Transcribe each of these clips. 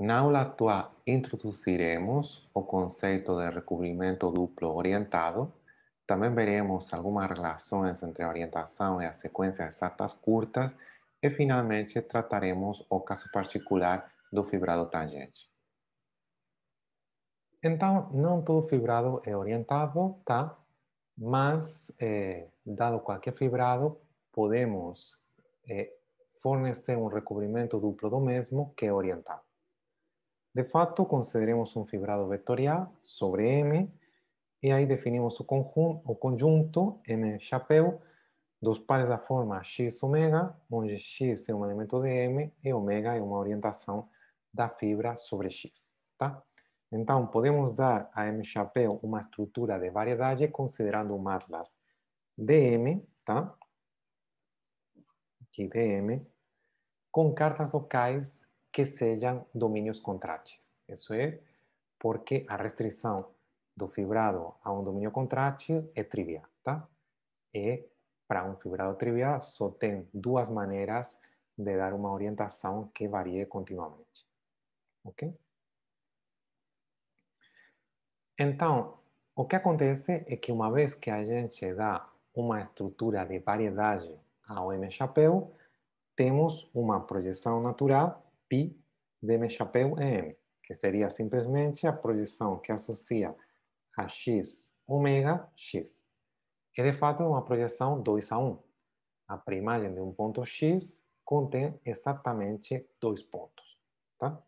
Na aula atual introduziremos o conceito de recobrimento duplo orientado. Também veremos algumas relações entre a orientação e a sequência de exatas curtas e, finalmente, trataremos o caso particular do fibrado tangente. Então, não todo fibrado é orientado, tá? Mas, eh, dado qualquer fibrado, podemos eh, fornecer um recobrimento duplo do mesmo que é orientado. De fato, consideremos um fibrado vetorial sobre M e aí definimos o, conjunto, o conjunto M chapéu dos pares da forma x omega) onde x é um elemento de M e omega é uma orientação da fibra sobre x. Tá? Então, podemos dar a M chapéu uma estrutura de variedade considerando um atlas DM, tá? Aqui DM, com cartas locais que sejam domínios contráteis. Isso é porque a restrição do fibrado a um domínio contrátil é trivial, tá? E para um fibrado trivial só tem duas maneiras de dar uma orientação que varie continuamente. Ok? Então, o que acontece é que uma vez que a gente dá uma estrutura de variedade ao M-chapéu, temos uma projeção natural π de chapéu M, que seria simplesmente a projeção que associa a x omega x. É de fato é uma projeção 2 a 1. Um. A primagem de um ponto x contém exatamente dois pontos. Tá?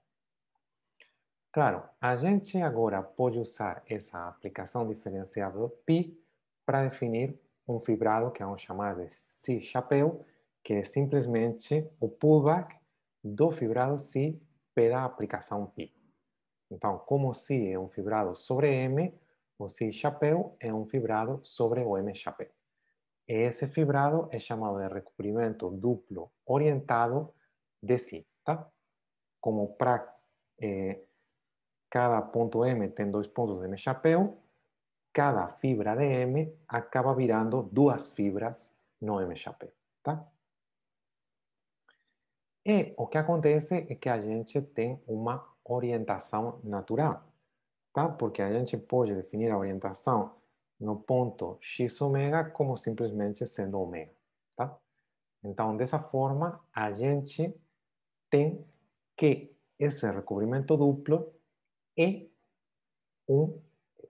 Claro, a gente agora pode usar essa aplicação diferenciável π para definir um fibrado que vamos chamar de si chapéu, que é simplesmente o pullback do fibrado si pela aplicación pi. Entonces, como SI es un fibrado sobre M, o si chapéu es un fibrado sobre o M chapéu. Ese fibrado es llamado de recubrimiento duplo orientado de si, Como para eh, cada punto M tiene dos puntos de M chapéu, cada fibra de M acaba virando dos fibras no M chapéu, E o que acontece é que a gente tem uma orientação natural, tá? Porque a gente pode definir a orientação no ponto x ω como simplesmente sendo ω, tá? Então, dessa forma, a gente tem que esse recobrimento duplo é um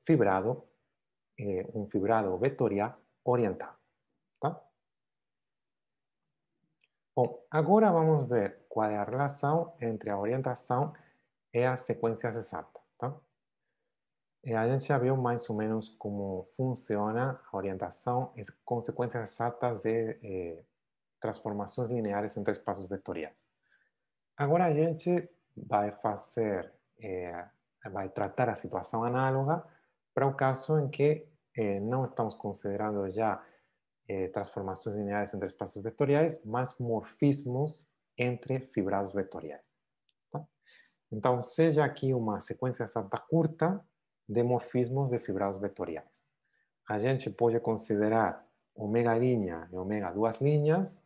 fibrado, é eh, um fibrado vetorial orientado. Bom, agora vamos ver qual é a relação entre a orientação e as sequências exatas, tá? E eh, a gente já viu mais ou menos como funciona a orientação e consequências exatas de eh, transformações lineares entre espaços vetoriais. Agora a gente vai fazer, eh, vai tratar a situação análoga para o caso em que eh, não estamos considerando já eh, transformaciones lineales entre espacios vectoriales más morfismos entre fibrados vectoriales. Entonces, Então, seja una secuencia exacta santa curta de morfismos de fibrados vectoriales. A gente puede considerar omega línea y omega dos líneas,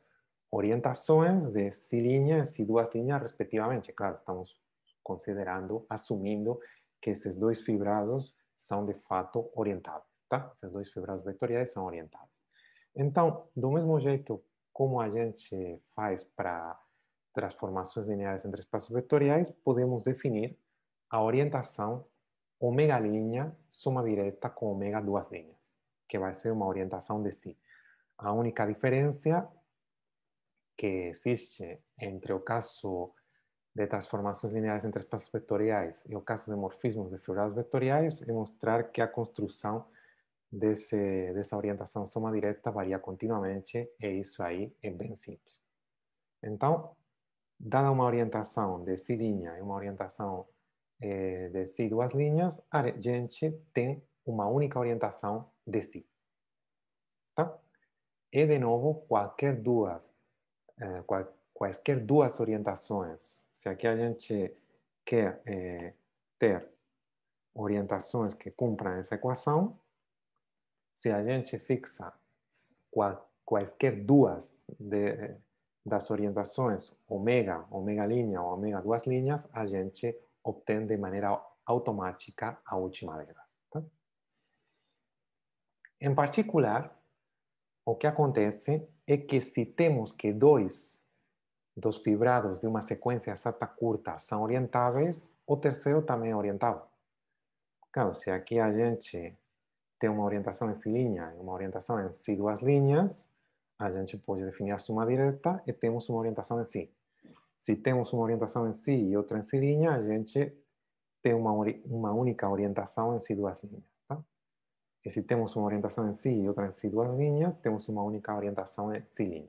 orientaciones de si línea y si dos líneas respectivamente. Claro, estamos considerando, asumiendo, que esos dos fibrados son de fato orientados. tá? dos dois fibrados vectoriales son orientados, Então, do mesmo jeito como a gente faz para transformações lineares entre espaços vetoriais, podemos definir a orientação ω linha soma direta com ω duas linhas, que vai ser uma orientação de si. A única diferença que existe entre o caso de transformações lineares entre espaços vetoriais e o caso de morfismos de figuras vetoriais é mostrar que a construção desse, dessa orientação soma direta varia continuamente e isso aí é bem simples. Então, dada uma orientação de si e uma orientação eh, de si duas linhas, a gente tem uma única orientação de si. Tá? E, de novo, qualquer duas, qual, eh, quaisquer duas orientações, se aqui a gente quer eh, ter orientações que cumpram essa equação, se a gente fixa qual, quaisquer duas de, das orientações, ômega, ômega linha ou ômega duas linhas, a gente obtém de maneira automática a última delas. Tá? Em particular, o que acontece é que se temos que dois dos fibrados de uma sequência exata curta são orientáveis, o terceiro também é orientável. Claro, se aqui a gente Una uma orientação em línea e uma orientação em sí duas linhas, a gente pode definir a directa direta e temos uma orientação em si. tenemos una orientación en sí y otra en sí línea linha, a gente tem uma, única orientación en sí duas líneas Tá? si se temos uma orientação em si e outra em si duas linhas, temos uma única orientação em si linha.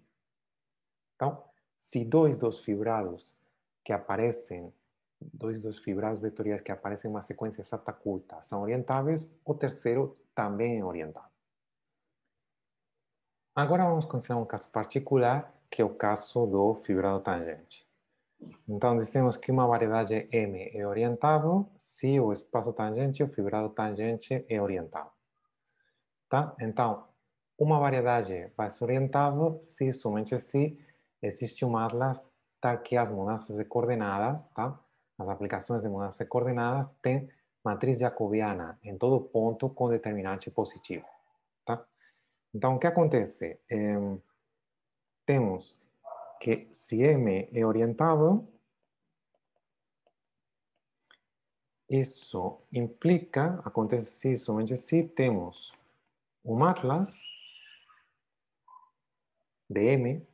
Então, se dois dos fibrados que aparecem dois dos fibrados vetoriais que aparecem em uma sequência exata curta são orientáveis, o terceiro também é orientável. Agora vamos considerar um caso particular, que é o caso do fibrado tangente. Então, dizemos que uma variedade M é orientável se o espaço tangente, o fibrado tangente, é orientável. Tá? Então, uma variedade vai ser orientável se, somente se, existe um atlas tal que as mudanças de coordenadas, tá? Las aplicaciones de de coordenadas tienen matriz jacobiana en todo punto con determinante positivo. Tá? ¿qué acontece? Em, tenemos que si M es orientado, eso implica, acontece somente si tenemos un atlas de M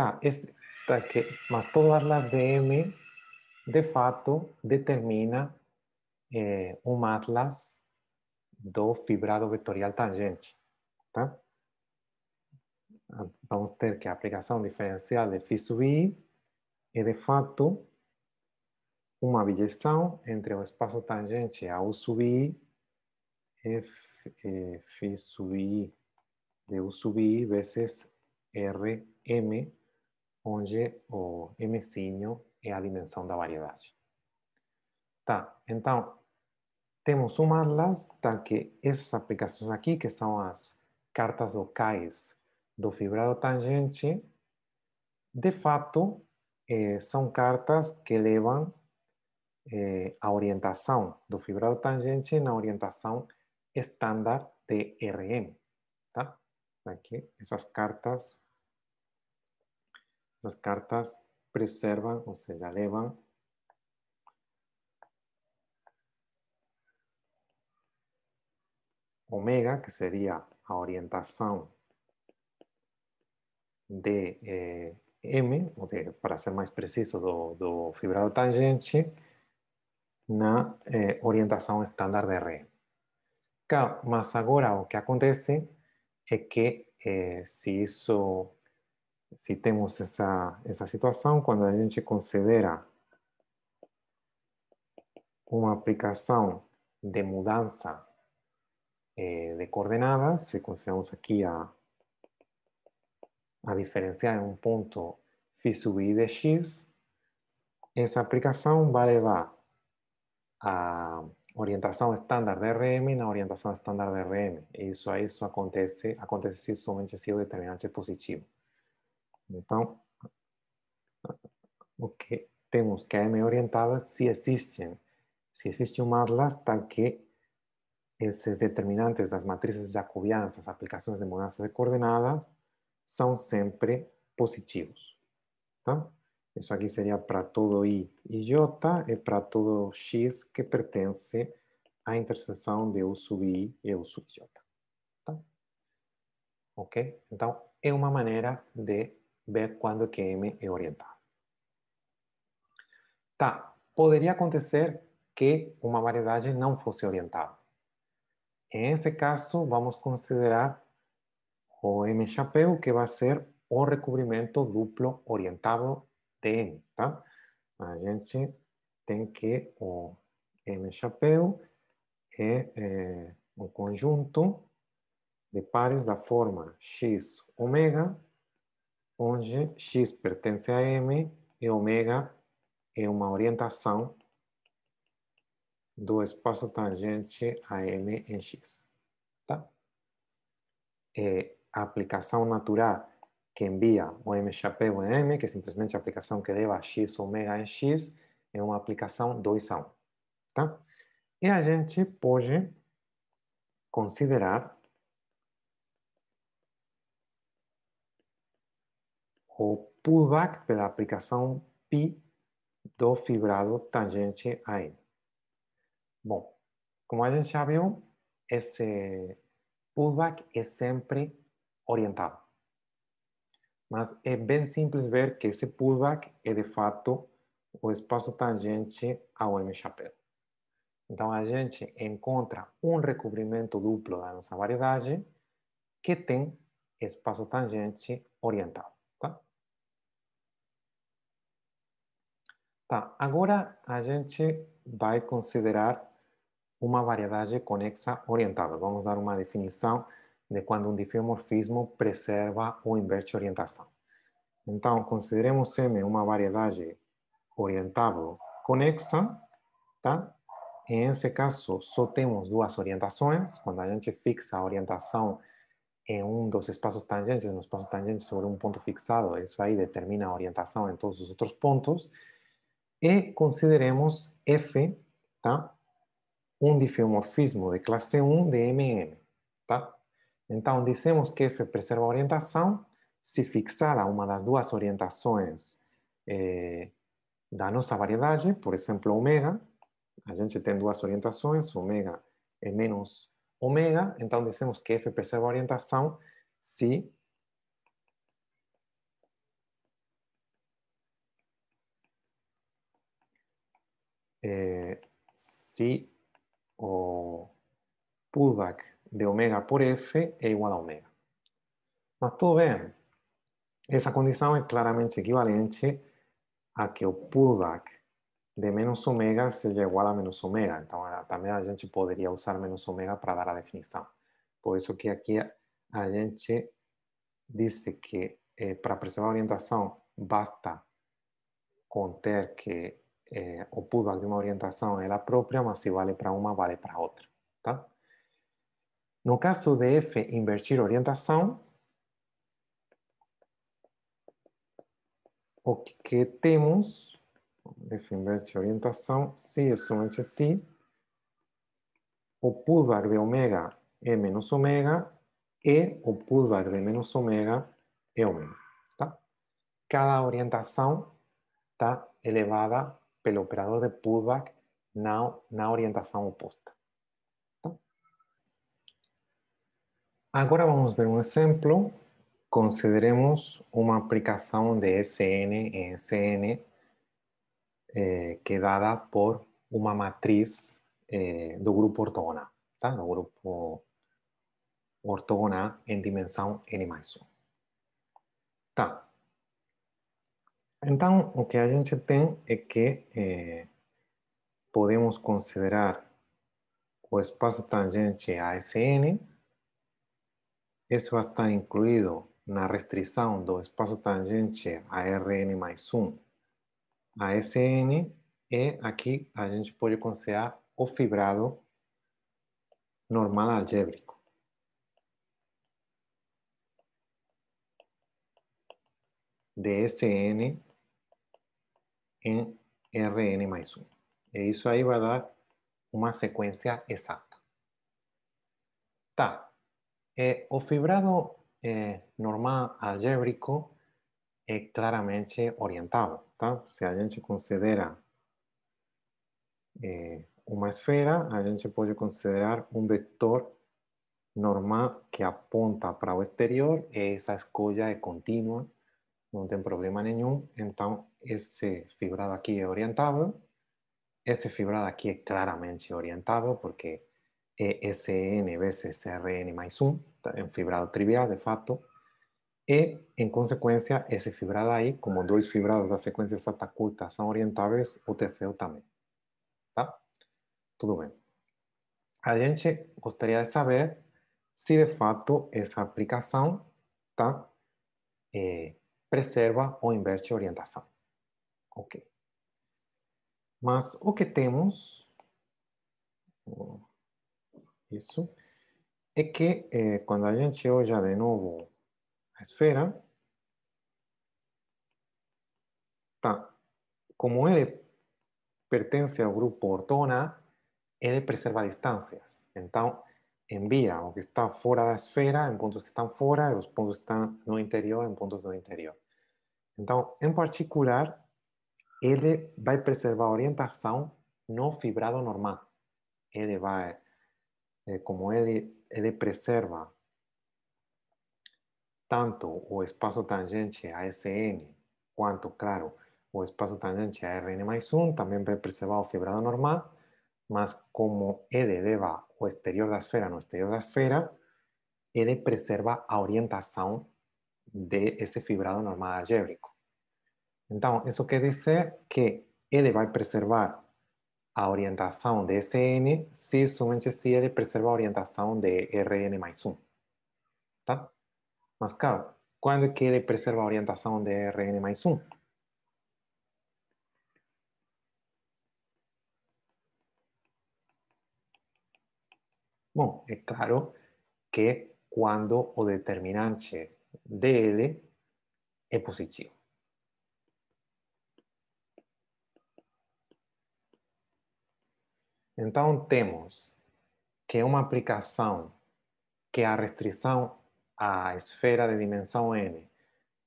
Tá, está que, mas todas as DM, de fato, determina é, eh, um atlas do fibrado vetorial tangente, tá? Vamos ter que a aplicação diferencial de Φ é, de fato, uma bijeção entre o espaço tangente a U sub i, F, F sub i de U sub i vezes Rm onde o Mzinho é a dimensão da variedade. Tá, então, temos uma alas tá, que essas aplicações aqui, que são as cartas locais do fibrado tangente, de fato, eh, são cartas que levam eh, a orientação do fibrado tangente na orientação estándar de RM. Tá? Aqui, essas cartas essas cartas preservam ou se levam Omega que seria a orientação de eh, M, ou de, para ser mais preciso, do, do fibrado tangente, na eh, orientação estándar de R. Mas agora o que acontece é que eh, se isso se temos essa, essa situação, quando a gente considera uma aplicação de mudança eh, de coordenadas, se consideramos aqui a, a diferenciar um ponto phi sub i de x, essa aplicação vai levar a orientação estándar de RM na orientação estándar de RM. E isso, isso acontece, acontece somente se o determinante é positivo. Entonces, lo que temos que a M orientada se existe se existe las tal que esses determinantes das matrices jacobianas, las aplicações de mudança de coordenadas, son siempre positivos. Tá? aquí sería para todo I e J e para todo X que pertence a intersección de U sub I e U sub J. Ok? Então, é uma maneira de ver quando M é orientado. Tá, poderia acontecer que uma variedade não fosse Em Nesse caso, vamos considerar o M chapéu, que vai ser o recobrimento duplo orientado de M, tá? A gente tem que o M chapéu é, é eh, um conjunto de pares da forma x ômega onde x pertence a m e ômega é uma orientação do espaço tangente a m em x. Tá? É eh, a aplicação natural que envia o m chapéu em m, que é simplesmente a aplicação que leva x ômega em x, é uma aplicação 2 a 1. Tá? E a gente pode considerar o pullback pela aplicação π do fibrado tangente a N. Bom, como a gente já viu, esse pullback é sempre orientado. Mas é bem simples ver que esse pullback é de fato o espaço tangente ao M chapéu. Então a gente encontra um recobrimento duplo da nossa variedade que tem espaço tangente orientado. Tá, agora a gente vai considerar uma variedade conexa orientada Vamos dar uma definição de quando um difeomorfismo preserva ou inverte orientação. Então, consideremos M uma variedade orientável conexa, tá? E, nesse caso, só temos duas orientações. Quando a gente fixa a orientação em um dos espaços tangentes, no espaço tangente sobre um ponto fixado, isso aí determina a orientação em todos os outros pontos e consideremos F tá? um difeomorfismo de classe 1 de MM. Tá? Então, dissemos que F preserva a orientação se fixada uma das duas orientações eh, da nossa variedade, por exemplo, ômega, a gente tem duas orientações, ômega é menos ômega, então dissemos que F preserva a orientação se é, eh, se o pullback de ômega por F é igual a ômega. Mas tudo bem, essa condição é claramente equivalente a que o pullback de menos ômega seja igual a menos ômega. Então, também a gente poderia usar menos ômega para dar a definição. Por isso que aqui a gente disse que eh, para preservar a orientação basta conter que é, o pullback de uma orientação é a própria, mas se vale para uma, vale para outra. Tá? No caso de F, invertir orientação, o que temos, F invertir orientação, se é somente se, o pullback de omega é menos omega e o pullback de menos omega é omega Tá? Cada orientação está elevada el operador de pullback na, na orientación opuesta. Ahora vamos a ver un ejemplo. Consideremos una aplicación de SN en SN eh, que dada por una matriz eh, grupo ortogonal, tá? grupo ortogonal en dimensión N más 1. Então, o que a gente tem é que eh, podemos considerar o espaço tangente a Sn, isso está incluído na restrição do espaço tangente a Rn mais 1 a Sn, e aqui a gente pode considerar o fibrado normal algébrico. de Sn en Rn más 1. eso ahí va a dar una secuencia exacta. Tá. Eh, o fibrado eh, normal algébrico es claramente orientado, si Se a gente considera eh, una esfera, a gente puede considerar un vector normal que apunta para o exterior esa escolla es continua, no não problema nenhum. Entonces esse fibrado aqui é orientável, esse fibrado aqui é claramente orientável porque SN vezes RN mais 1, é um fibrado trivial de fato, e, em consequência, esse fibrado aí, como dois fibrados da sequência seta curta são orientáveis, o terceiro também. Tá? Tudo bem. A gente gostaria de saber se, de fato, essa aplicação tá, é, eh, preserva ou inverte a orientação. Ok. Más o que tenemos oh, eso es que eh, cuando cuando gente de nuevo a esfera, como él pertenece al grupo ortona, él preserva distancias. Entonces envía lo que está fuera de la esfera en puntos que fuera, y los puntos que están no interior en puntos no interior. Entonces, en particular, va a preservar orientación no fibrado normal. Eh, eh, como ele, preserva tanto o espacio tangente a SN cuanto, claro, o espacio tangente a Rn mais 1, também a preservar o fibrado normal, mas como ele va o exterior la esfera no exterior la esfera, ele preserva a de ese fibrado normal algébrico. Entonces, eso quiere decir que va a preservar la orientación de SN si somente si ele preserva la orientación de Rn más 1. ¿Está? Más claro, es que ele preserva la orientación de Rn más 1? Bueno, es claro que cuando o determinante L es positivo. Então, temos que é uma aplicação que a restrição à esfera de dimensão n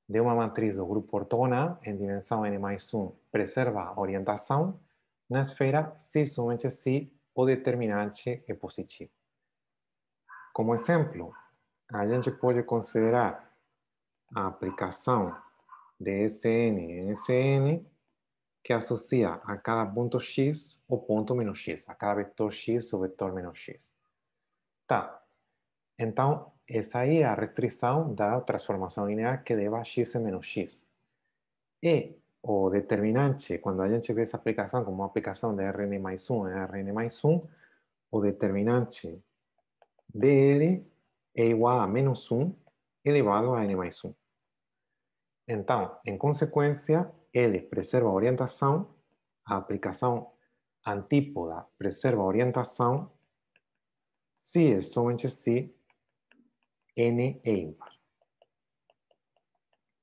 de uma matriz do grupo ortogonal em dimensão n mais 1 preserva a orientação na esfera se somente se o determinante é positivo. Como exemplo, a gente pode considerar a aplicação de Sn em Sn que asocia a cada punto x o punto menos x, a cada vector x o vector menos x. Tá. Então, essa aí é a restrição da transformação linear que leva a x em menos x. E o determinante, cuando a gente vê essa aplicação como uma aplicação de Rn mais 1 em Rn mais 1, o determinante dele é igual a menos 1 elevado a n mais 1. Então, en consecuencia, ele preserva a orientação, a aplicação antípoda preserva a orientação, se e somente ¿Ah? se n é ímpar.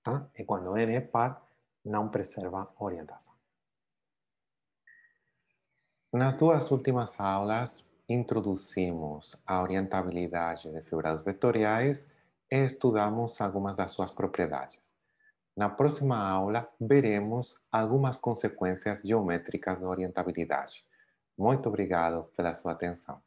Tá? E quando n é par, não preserva a orientação. Nas duas últimas aulas, introduzimos a orientabilidade de fibras vetoriais e estudamos algumas das suas propriedades. Na próxima aula, veremos algumas consequências geométricas da orientabilidade. Muito obrigado pela sua atenção.